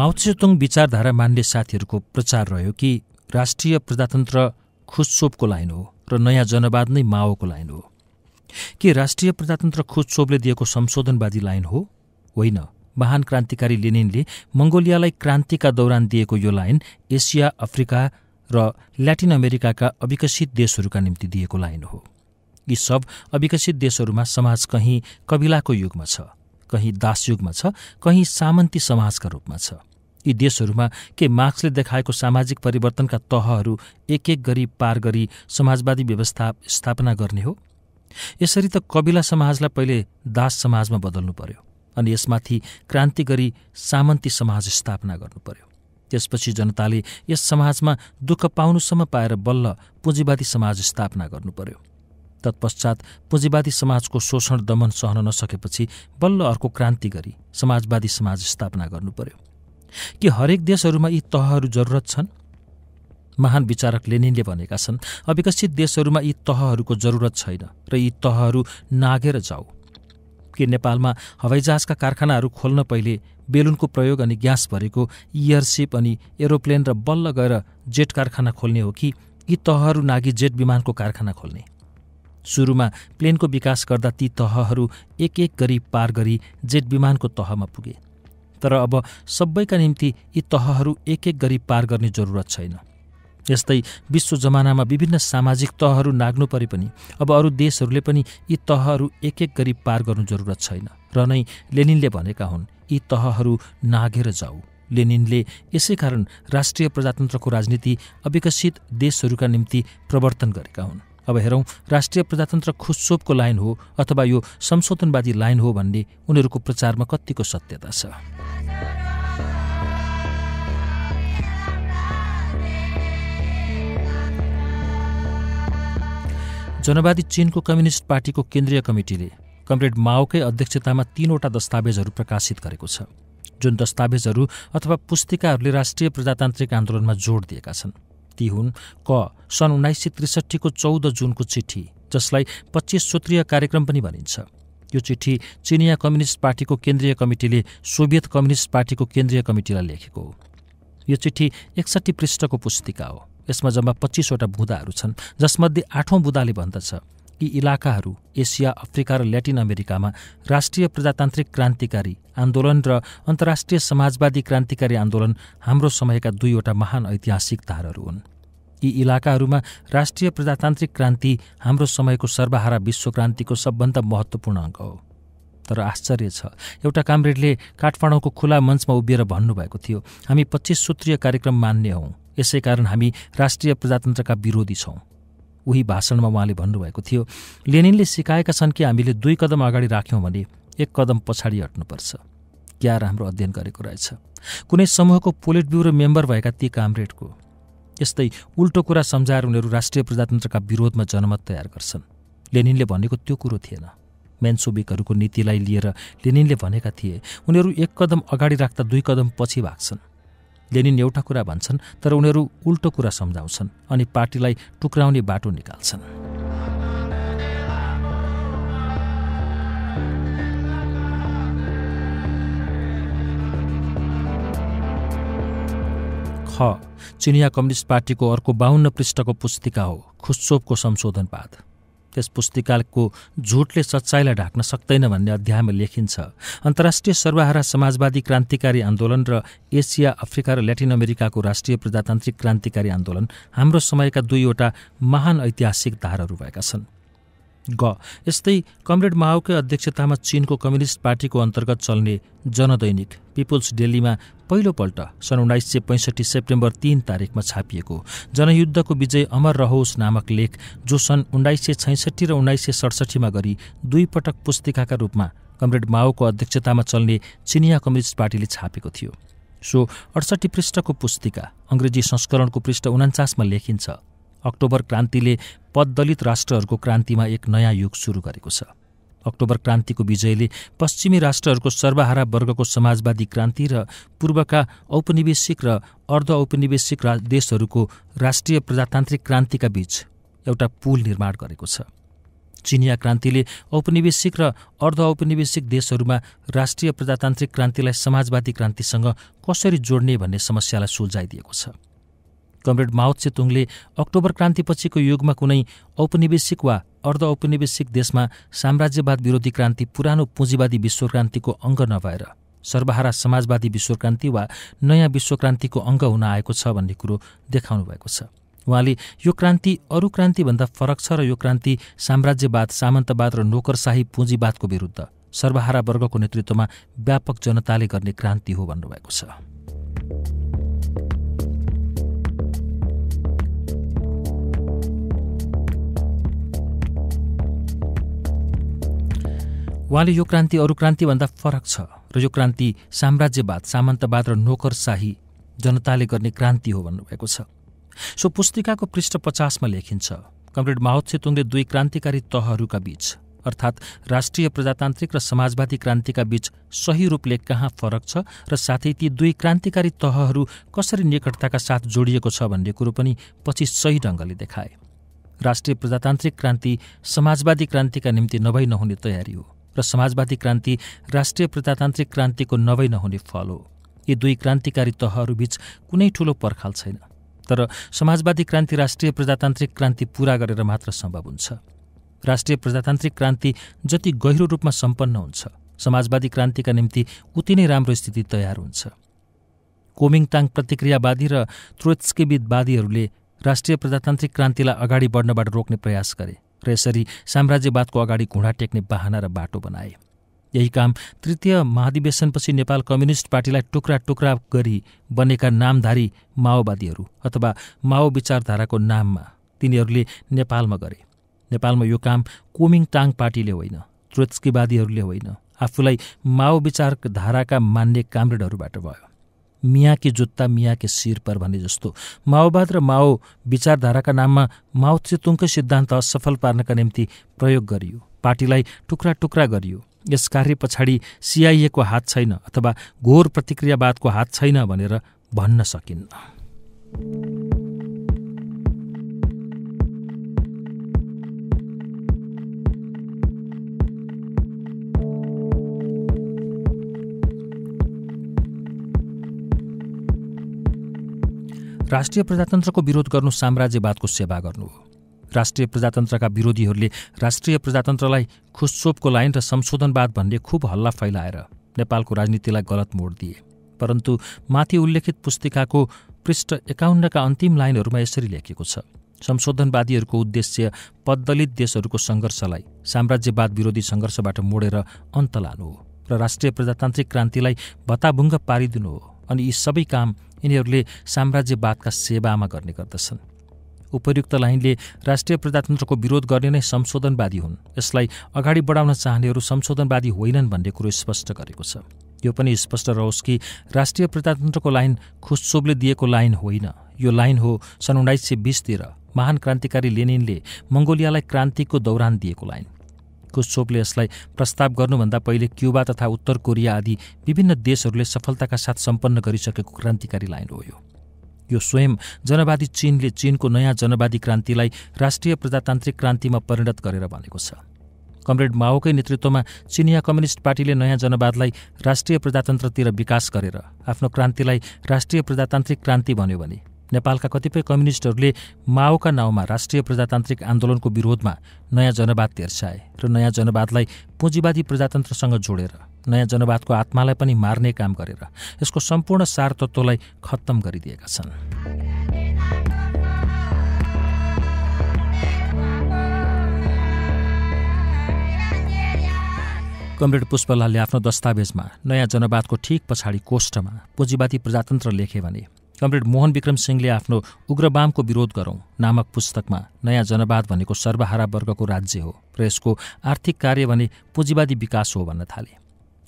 माउचेतुङ विचारधारा मान्ने साथीहरूको प्रचार रह्यो कि राष्ट्रिय प्रजातन्त्र खुसोपको लाइन हो र नयाँ जनवाद नै माओको लाइन हो के राष्ट्रिय प्रजातन्त्र खुसोपले दिएको संशोधनवादी लाइन हो होइन महान क्रान्तिकारी लेनिनले मङ्गोलियालाई क्रान्तिका दौरान दिएको यो लाइन एसिया अफ्रिका र ल्याटिन अमेरिकाका अविकसित देशहरूका निम्ति दिएको लाइन हो यी सब अविकसित देशहरूमा समाज कहीँ कविलाको युगमा छ कहीँ दासयुगमा छ कहीँ सामन्ती समाजका रूपमा छ यी देशहरूमा के मार्क्सले देखाएको सामाजिक परिवर्तनका तहहरू एक एक गरी पार गरी समाजवादी व्यवस्था स्थापना गर्ने हो यसरी त कविला समाजलाई पहिले दास समाजमा बदल्नु पर्यो अनि यसमाथि क्रान्ति गरी सामन्ती समाज स्थापना गर्नु पर्यो त्यसपछि जनताले यस समाजमा दुःख पाउनुसम्म पाएर बल्ल पुँजीवादी समाज स्थापना गर्नु पर्यो तत्पश्चात पुँजीवादी समाजको शोषण दमन सहन नसकेपछि बल्ल अर्को क्रान्ति गरी समाजवादी समाज स्थापना गर्नु पर्यो के हरेक देशहरूमा यी तहहरू जरुरत छन् महान विचारक लेनिनले भनेका छन् अविकसित देशहरूमा यी तहहरूको जरुरत छैन र यी तहहरू नागेर जाऊ के नेपालमा हवाईजहाजका कारखानाहरू खोल्न पहिले बेलुनको प्रयोग अनि ग्यास भरेको इयरसिप अनि एरोप्लेन र बल्ल गएर जेट कारखाना खोल्ने हो कि यी तहहरू नागी जेट विमानको कारखाना खोल्ने सुरुमा प्लेनको विकास गर्दा ती तहहरू एक एक गरी पार गरी जेट विमानको तहमा पुगे तर अब सबैका निम्ति यी तहहरू एक एक गरी पार गर्ने जरुरत छैन यस्तै विश्व जमानामा विभिन्न सामाजिक तहहरू नाग्नु परे पनि अब अरू देशहरूले पनि यी तहहरू एक एक गरी पार गर्नु जरुरत छैन र नै लेनिनले भनेका हुन् यी तहहरू नागेर जाऊ लेनिनले यसै कारण राष्ट्रिय प्रजातन्त्रको राजनीति अविकसित देशहरूका निम्ति प्रवर्तन गरेका हुन् अब हेरौँ राष्ट्रिय प्रजातन्त्र खुसोपको लाइन हो अथवा यो संशोधनवादी लाइन हो भन्ने उनीहरूको प्रचारमा कत्तिको सत्यता छ जनवादी चीनको कम्युनिस्ट पार्टीको केन्द्रीय कमिटीले कमरेड माओकै अध्यक्षतामा तीनवटा दस्तावेजहरू प्रकाशित गरेको छ जुन दस्तावेजहरू अथवा पुस्तिकाहरूले राष्ट्रिय प्रजातान्त्रिक आन्दोलनमा जोड दिएका छन् ती हुन् क सन् उन्नाइस सय त्रिसठीको चौध जुनको चिठी जसलाई पच्चिस सूत्रीय कार्यक्रम पनि भनिन्छ यो चिठी चिनिया कम्युनिस्ट पार्टीको केन्द्रीय कमिटीले सोभियत कम्युनिस्ट पार्टीको केन्द्रीय कमिटिलाई लेखेको हो यो चिठी एकसट्ठी पृष्ठको पुस्तिका हो यसमा जम्मा पच्चिसवटा बुँदाहरू छन् जसमध्ये आठौँ बुँदाले भन्दछ यी इलाकाहरू एसिया अफ्रिका र ल्याटिन अमेरिकामा राष्ट्रिय प्रजातान्त्रिक क्रान्तिकारी आन्दोलन र अन्तर्राष्ट्रिय समाजवादी क्रान्तिकारी आन्दोलन हाम्रो समयका दुईवटा महान ऐतिहासिक धारहरू हुन् यी इलाकाहरूमा राष्ट्रिय प्रजातान्त्रिक क्रान्ति हाम्रो समयको सर्वहारा विश्व क्रान्तिको सबभन्दा महत्त्वपूर्ण अङ्ग हो तर आश्चर्य छ एउटा कामरेडले काठमाडौँको खुला मञ्चमा उभिएर भन्नुभएको थियो हामी पच्चिस सूत्रीय कार्यक्रम मान्ने हौँ यसै कारण हामी राष्ट्रिय प्रजातन्त्रका विरोधी छौँ उही भाषणमा उहाँले भन्नुभएको थियो लेनिनले सिकाएका छन् कि हामीले दुई कदम अगाडि राख्यौँ भने एक कदम पछाडि हट्नुपर्छ क्या राम्रो अध्ययन गरेको रहेछ कुनै समूहको पोलिट ब्युरो मेम्बर भएका ती कामरेडको यस्तै उल्टो कुरा सम्झाएर उनीहरू राष्ट्रिय प्रजातन्त्रका विरोधमा जनमत तयार गर्छन् लेनिनले भनेको त्यो कुरो थिएन मेन्सोबिकहरूको नीतिलाई लिएर लेनिनले भनेका थिए उनीहरू एक कदम अगाडि राख्दा दुई कदम पछि भाग्छन् लेनिन एउटा कुरा भन्छन् तर उनीहरू उल्टो कुरा सम्झाउँछन् अनि पार्टीलाई टुक्राउने बाटो निकाल्छन् ख चिनिया कम्युनिस्ट पार्टीको अर्को बाहुन्न पृष्ठको पुस्तिका हो खुस्चोपको संशोधनवाद त्यस पुस्तिकाको झुटले सच्चाइलाई ढाक्न सक्दैन भन्ने अध्यायमा लेखिन्छ अन्तर्राष्ट्रिय सर्वहारा समाजवादी क्रान्तिकारी आन्दोलन र एसिया अफ्रिका र ल्याटिन अमेरिकाको राष्ट्रिय प्रजातान्त्रिक क्रान्तिकारी आन्दोलन हाम्रो समयका दुईवटा महान ऐतिहासिक धारहरू भएका छन् ग यस्तै कमरेड माओकै अध्यक्षतामा चीनको कम्युनिस्ट पार्टीको अन्तर्गत चल्ने जनदैनिक पिपुल्स डेलीमा पहिलोपल्ट सन् उन्नाइस सय पैँसठी सेप्टेम्बर तिन तारिकमा छापिएको जनयुद्धको विजय अमर रहोस् नामक लेख जो सन् उन्नाइस सय छैसठी र उन्नाइस सय सडसठीमा गरी दुईपटक पुस्तिकाका रूपमा कमरेड माओको अध्यक्षतामा चल्ने चिनिया कम्युनिस्ट पार्टीले छापेको थियो सो अडसठी पृष्ठको पुस्तिका अङ्ग्रेजी संस्करणको पृष्ठ उनान्चासमा लेखिन्छ अक्टोबर क्रान्तिले पद्दलित राष्ट्रहरूको क्रान्तिमा एक नयाँ युग सुरु गरेको छ अक्टोबर क्रान्तिको विजयले पश्चिमी राष्ट्रहरूको सर्वहारा वर्गको समाजवादी क्रान्ति र पूर्वका औपनिवेशिक र अर्ध औपनिवेशिक रा देशहरूको राष्ट्रिय प्रजातान्त्रिक क्रान्तिका बीच एउटा पुल निर्माण गरेको छ चिनिया क्रान्तिले औपनिवेशिक र अर्ध औपनिवेशिक देशहरूमा राष्ट्रिय प्रजातान्त्रिक क्रान्तिलाई समाजवादी क्रान्तिसँग कसरी जोड्ने भन्ने समस्यालाई सुल्झाइदिएको छ कमरेड माओ चेतुङले अक्टोबर क्रान्तिपछिको युगमा कुनै औपनिवेशिक वा अर्ध औपनिवेशिक देशमा साम्राज्यवाद विरोधी क्रान्ति पुरानो पुँजीवादी विश्वक्रान्तिको अङ्ग नभएर सर्वहारा समाजवादी विश्वक्रान्ति वा नयाँ विश्वक्रान्तिको अङ्ग हुन आएको छ भन्ने कुरो देखाउनु भएको छ उहाँले यो क्रान्ति अरू क्रान्तिभन्दा फरक छ र यो क्रान्ति साम्राज्यवाद सामन्तवाद र नोकरशाही पुँजीवादको विरुद्ध सर्वहारा वर्गको नेतृत्वमा व्यापक जनताले गर्ने क्रान्ति हो भन्नुभएको छ उहाँले यो क्रान्ति अरू क्रान्तिभन्दा फरक छ र यो क्रान्ति साम्राज्यवाद सामन्तवाद र नोकरशाही जनताले गर्ने क्रान्ति हो भन्नुभएको छ सो पुस्तिकाको पृष्ठ पचासमा लेखिन्छ कमरेड तुङले दुई क्रान्तिकारी तहहरूका बीच अर्थात् राष्ट्रिय प्रजातान्त्रिक र समाजवादी क्रान्तिका बीच सही रूपले कहाँ फरक छ र साथै ती दुई क्रान्तिकारी तहहरू कसरी निकटताका साथ जोडिएको छ भन्ने कुरो पनि पछि सही ढङ्गले देखाए राष्ट्रिय प्रजातान्त्रिक क्रान्ति समाजवादी क्रान्तिका निम्ति नभई नहुने तयारी हो र समाजवादी क्रान्ति राष्ट्रिय प्रजातान्त्रिक क्रान्तिको नभई नहुने फल हो यी दुई क्रान्तिकारी तहहरूबीच कुनै ठूलो पर्खाल छैन तर समाजवादी क्रान्ति राष्ट्रिय प्रजातान्त्रिक क्रान्ति पूरा गरेर मात्र सम्भव हुन्छ राष्ट्रिय प्रजातान्त्रिक क्रान्ति जति गहिरो रूपमा सम्पन्न हुन्छ समाजवादी क्रान्तिका निम्ति उति नै राम्रो स्थिति तयार हुन्छ कोमिङताङ प्रतिक्रियावादी र त्रोत्स्केविदवादीहरूले राष्ट्रिय प्रजातान्त्रिक क्रान्तिलाई अगाडि बढ्नबाट रोक्ने प्रयास गरे र यसरी साम्राज्यवादको अगाडि घुँडा टेक्ने बाहना र बाटो बनाए यही काम तृतीय महाधिवेशनपछि नेपाल कम्युनिस्ट पार्टीलाई टुक्रा टुक्रा गरी बनेका नामधारी माओवादीहरू अथवा माओ विचारधाराको नाममा तिनीहरूले नेपालमा गरे नेपालमा यो काम कोमिङ टाङ पार्टीले होइन ट्रोत्स्कीवादीहरूले होइन आफूलाई माओ विचारधाराका मान्ने कामरेडहरूबाट भयो मिया जुत्ता मिया के पर भने जस्तो माओवाद र माओ विचारधाराका नाममा माओ चेतुङकै सिद्धान्त असफल पार्नका निम्ति प्रयोग गरियो पार्टीलाई टुक्रा टुक्रा गरियो यस कार्य पछाडि सिआइएको हात छैन अथवा घोर प्रतिक्रियावादको हात छैन भनेर भन्न सकिन्न राष्ट्रिय प्रजातन्त्रको विरोध गर्नु साम्राज्यवादको सेवा गर्नु हो राष्ट्रिय प्रजातन्त्रका विरोधीहरूले राष्ट्रिय प्रजातन्त्रलाई खुसोपको लाइन र संशोधनवाद भन्ने खुब हल्ला फैलाएर नेपालको राजनीतिलाई गलत मोड दिए परन्तु माथि उल्लेखित पुस्तिकाको पृष्ठ एकाउन्नका अन्तिम लाइनहरूमा यसरी लेखिएको छ संशोधनवादीहरूको उद्देश्य पद्दलित देशहरूको सङ्घर्षलाई साम्राज्यवाद विरोधी सङ्घर्षबाट मोडेर अन्त लानु हो र राष्ट्रिय प्रजातान्त्रिक क्रान्तिलाई भत्ताभुङ्ग पारिदिनु हो अनि यी सबै काम यिनीहरूले साम्राज्यवादका सेवामा गर्ने गर्दछन् उपयुक्त लाइनले राष्ट्रिय प्रजातन्त्रको विरोध गर्ने नै संशोधनवादी हुन् यसलाई अगाडि बढाउन चाहनेहरू संशोधनवादी होइनन् भन्ने कुरो स्पष्ट गरेको छ यो पनि स्पष्ट रहोस् कि राष्ट्रिय प्रजातन्त्रको लाइन खुसोबले दिएको लाइन होइन यो लाइन हो सन् उन्नाइस सय बिसतिर महान क्रान्तिकारी लेनिनले मङ्गोलियालाई क्रान्तिको दौरान दिएको लाइन सोपले यसलाई प्रस्ताव गर्नुभन्दा पहिले क्युबा तथा उत्तर कोरिया आदि विभिन्न देशहरूले सफलताका साथ सम्पन्न गरिसकेको क्रान्तिकारी लाइन हो यो स्वयं जनवादी चीनले चीनको नयाँ जनवादी क्रान्तिलाई राष्ट्रिय प्रजातान्त्रिक क्रान्तिमा परिणत गरेर भनेको छ कमरेड माओकै नेतृत्वमा चिनिया कम्युनिस्ट पार्टीले नयाँ जनवादलाई राष्ट्रिय प्रजातन्त्रतिर विकास गरेर आफ्नो क्रान्तिलाई राष्ट्रिय प्रजातान्त्रिक क्रान्ति भन्यो भने नेपालका कतिपय कम्युनिस्टहरूले माओका नाउँमा राष्ट्रिय प्रजातान्त्रिक आन्दोलनको विरोधमा नयाँ जनवाद तेर्साए र नयाँ जनवादलाई पुँजीवादी प्रजातन्त्रसँग जोडेर नयाँ जनवादको आत्मालाई पनि मार्ने काम गरेर यसको सम्पूर्ण सार तत्त्वलाई खत्तम गरिदिएका छन् कमरेड पुष्पलालले आफ्नो दस्तावेजमा नयाँ जनवादको ठिक पछाडि कोष्ठमा पुँजीवादी प्रजातन्त्र लेखे भने कमरेड मोहन विक्रम सिंहले आफ्नो उग्रवामको विरोध गरौँ नामक पुस्तकमा नयाँ जनवाद भनेको सर्वहारा वर्गको राज्य हो र यसको आर्थिक कार्य भने पुँजीवादी विकास हो भन्न थाले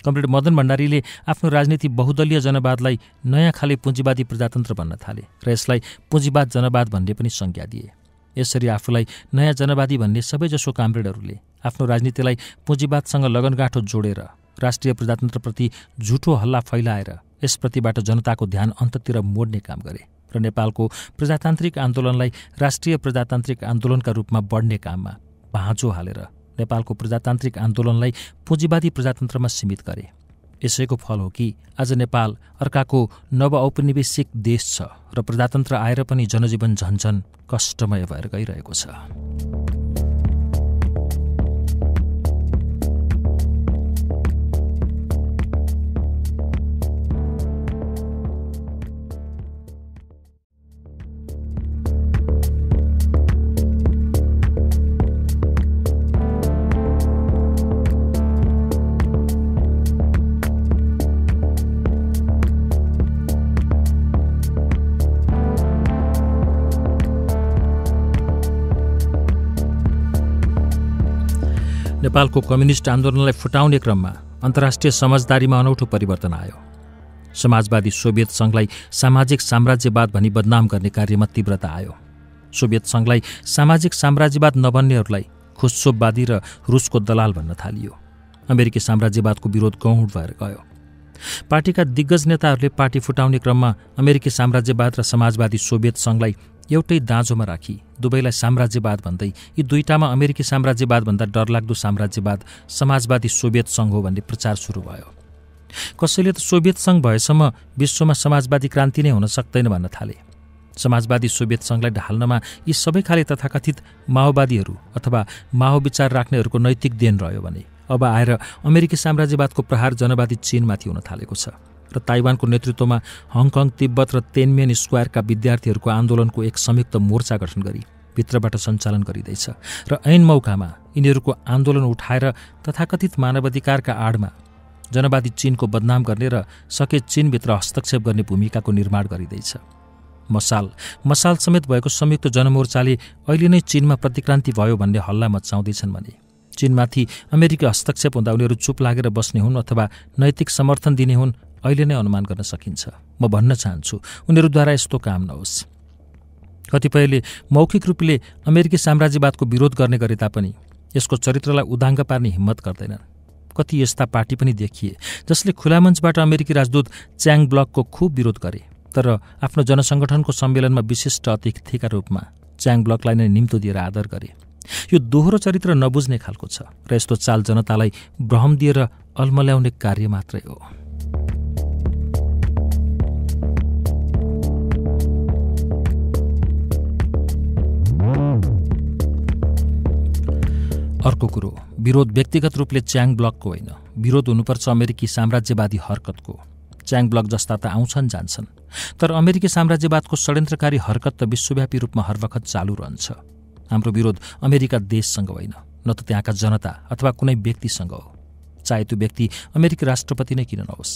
कमरेड मदन भण्डारीले आफ्नो राजनीति बहुदलीय जनवादलाई नयाँ खाले पुँजीवादी प्रजातन्त्र भन्न थाले र यसलाई पुँजीवाद जनवाद भन्ने पनि संज्ञा दिए यसरी आफूलाई नयाँ जनवादी भन्ने सबैजसो कामरेडहरूले आफ्नो राजनीतिलाई पुँजीवादसँग लगनगाँठो जोडेर राष्ट्रिय प्रजातन्त्रप्रति झुठो हल्ला फैलाएर यसप्रतिबाट जनताको ध्यान अन्ततिर मोड्ने काम गरे र नेपालको प्रजातान्त्रिक आन्दोलनलाई राष्ट्रिय प्रजातान्त्रिक आन्दोलनका रूपमा बढ्ने काममा भाँचो हालेर नेपालको प्रजातान्त्रिक आन्दोलनलाई पुँजीवादी प्रजातन्त्रमा सीमित गरे यसैको फल हो कि आज नेपाल अर्काको नव औपनिवेशिक देश छ र प्रजातन्त्र आएर पनि जनजीवन झन्झन कष्टमय भएर गइरहेको छ नेपालको कम्युनिस्ट आन्दोलनलाई फुटाउने क्रममा अन्तर्राष्ट्रिय समझदारीमा अनौठो परिवर्तन आयो समाजवादी सोभियत सङ्घलाई सामाजिक साम्राज्यवाद भनी बदनाम गर्ने कार्यमा तीव्रता आयो सोभियत सङ्घलाई सामाजिक साम्राज्यवाद नबन्नेहरूलाई खुसोपवादी र रुसको दलाल भन्न थालियो अमेरिकी साम्राज्यवादको विरोध गहुँड भएर गयो पार्टीका दिग्गज नेताहरूले पार्टी फुटाउने क्रममा अमेरिकी साम्राज्यवाद र समाजवादी सोभियत सङ्घलाई एउटै दाँजोमा राखी दुवैलाई साम्राज्यवाद भन्दै यी दुईटामा अमेरिकी साम्राज्यवादभन्दा डरलाग्दो साम्राज्यवाद समाजवादी सोभियत सङ्घ हो भन्ने प्रचार सुरु भयो कसैले त सोभियत सङ्घ भएसम्म विश्वमा समाजवादी क्रान्ति नै हुन सक्दैन भन्न थाले समाजवादी सोभियत सङ्घलाई ढाल्नमा यी सबै खाले तथाकथित माओवादीहरू अथवा माओविचार राख्नेहरूको नैतिक देन रह्यो भने अब आएर अमेरिकी साम्राज्यवादको प्रहार जनवादी चीनमाथि हुन थालेको छ र ताइवानको नेतृत्वमा हङकङ तिब्बत र तेनमेन स्क्वायरका विद्यार्थीहरूको आन्दोलनको एक संयुक्त मोर्चा गठन गरी भित्रबाट सञ्चालन गरिँदैछ र ऐन मौकामा यिनीहरूको आन्दोलन उठाएर तथाकथित मानवाधिकारका आडमा जनवादी चिनको बदनाम गर्ने र सके चिनभित्र हस्तक्षेप गर्ने भूमिकाको निर्माण गरिँदैछ मसाल मसाल समेत भएको संयुक्त जनमोर्चाले अहिले नै चिनमा प्रतिक्रान्ति भयो भन्ने हल्ला मचाउँदैछन् भने चिनमाथि अमेरिकी हस्तक्षेप हुँदा उनीहरू चुप लागेर बस्ने हुन् अथवा नैतिक समर्थन दिने हुन् अहिले नै अनुमान गर्न सकिन्छ म भन्न चाहन्छु उनीहरूद्वारा यस्तो काम नहोस् कतिपयले मौखिक रूपले अमेरिकी साम्राज्यवादको विरोध गर्ने गरे तापनि यसको चरित्रलाई उदाङ्ग पार्ने हिम्मत गर्दैनन् कति यस्ता पार्टी पनि देखिए जसले खुला मञ्चबाट अमेरिकी राजदूत च्याङ ब्लकको खुब विरोध गरे तर आफ्नो जनसङ्गठनको सम्मेलनमा विशिष्ट अतिथिका रूपमा च्याङ ब्लकलाई नै निम्तो दिएर आदर गरे यो दोहोरो चरित्र नबुझ्ने खालको छ र यस्तो चाल जनतालाई भ्रम दिएर अल्मल्याउने कार्य मात्रै हो विरोधको कुरो विरोध व्यक्तिगत रूपले च्याङ ब्लकको होइन विरोध हुनुपर्छ अमेरिकी साम्राज्यवादी हरकतको च्याङ ब्लक जस्ता त आउँछन् जान्छन् तर अमेरिकी साम्राज्यवादको षड्यन्त्रकारी हरकत त विश्वव्यापी रूपमा हरवखत चालु रहन्छ हाम्रो विरोध अमेरिका देशसँग होइन न त त्यहाँका जनता अथवा कुनै व्यक्तिसँग हो चाहे त्यो व्यक्ति अमेरिकी राष्ट्रपति नै किन नहोस्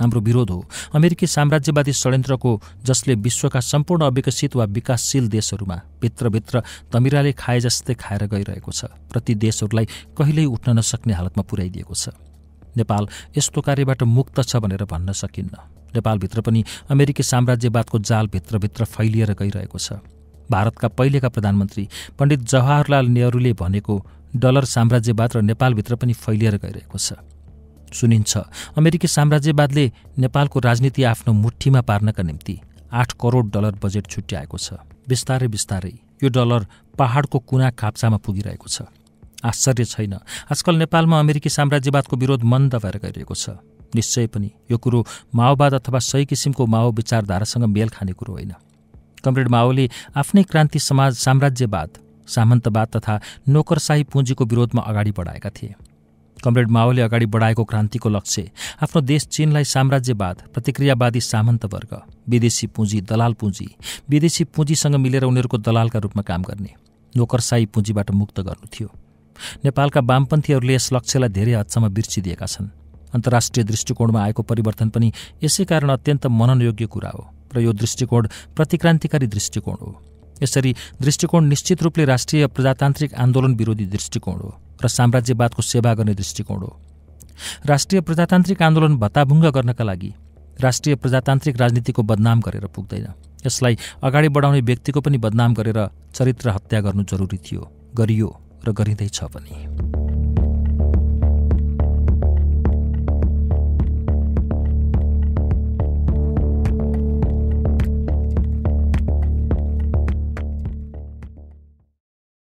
हाम्रो विरोध हो अमेरिकी साम्राज्यवादी षड्यन्त्रको जसले विश्वका सम्पूर्ण अविकसित वा विकासशील देशहरूमा भित्रभित्र तमिराले खाए जस्तै खाएर गइरहेको छ प्रति देशहरूलाई कहिल्यै उठ्न नसक्ने हालतमा पुर्याइदिएको छ नेपाल यस्तो कार्यबाट मुक्त छ भनेर भन्न सकिन्न नेपालभित्र पनि अमेरिकी साम्राज्यवादको जाल भित्रभित्र फैलिएर गइरहेको छ भारतका पहिलेका प्रधानमन्त्री पण्डित जवाहरलाल नेहरूले भनेको डलर साम्राज्यवाद र नेपालभित्र पनि फैलिएर गइरहेको छ सुनिन्छ अमेरिकी साम्राज्यवादले नेपालको राजनीति आफ्नो मुठीमा पार्नका निम्ति आठ करोड डलर बजेट छुट्याएको छ बिस्तारै बिस्तारै यो डलर पहाडको कुना खाप्चामा पुगिरहेको छ आश्चर्य छैन आजकल नेपालमा अमेरिकी साम्राज्यवादको विरोध मन्द भएर गइरहेको छ निश्चय पनि यो कुरो माओवाद अथवा सही किसिमको माओ विचारधारासँग मेल खाने कुरो होइन कमरेड माओले आफ्नै क्रान्ति समाज साम्राज्यवाद सामन्तवाद तथा नोकरशाही पुँजीको विरोधमा अगाडि बढाएका थिए कमरेड माओले अगाडि बढाएको क्रान्तिको लक्ष्य आफ्नो देश चीनलाई साम्राज्यवाद प्रतिक्रियावादी सामन्तवर्ग विदेशी पुँजी दलाल पुँजी विदेशी पुँजीसँग मिलेर उनीहरूको दलालका रूपमा काम गर्ने नोकरसाई पुँजीबाट मुक्त गर्नु थियो नेपालका वामपन्थीहरूले यस लक्ष्यलाई धेरै हदसम्म बिर्सिदिएका छन् अन्तर्राष्ट्रिय दृष्टिकोणमा आएको परिवर्तन पनि यसै कारण अत्यन्त मननयोग्य कुरा हो र यो दृष्टिकोण प्रतिक्रान्तिकारी दृष्टिकोण हो यसरी दृष्टिकोण निश्चित रूपले राष्ट्रिय प्रजातान्त्रिक आन्दोलन विरोधी दृष्टिकोण हो र साम्राज्यवादको सेवा गर्ने दृष्टिकोण हो राष्ट्रिय प्रजातान्त्रिक आन्दोलन भत्ताभुङ्ग गर्नका लागि राष्ट्रिय प्रजातान्त्रिक राजनीतिको बदनाम गरेर पुग्दैन यसलाई अगाडि बढाउने व्यक्तिको पनि बदनाम गरेर चरित्र हत्या गर्नु जरुरी थियो गरियो र गरिँदैछ पनि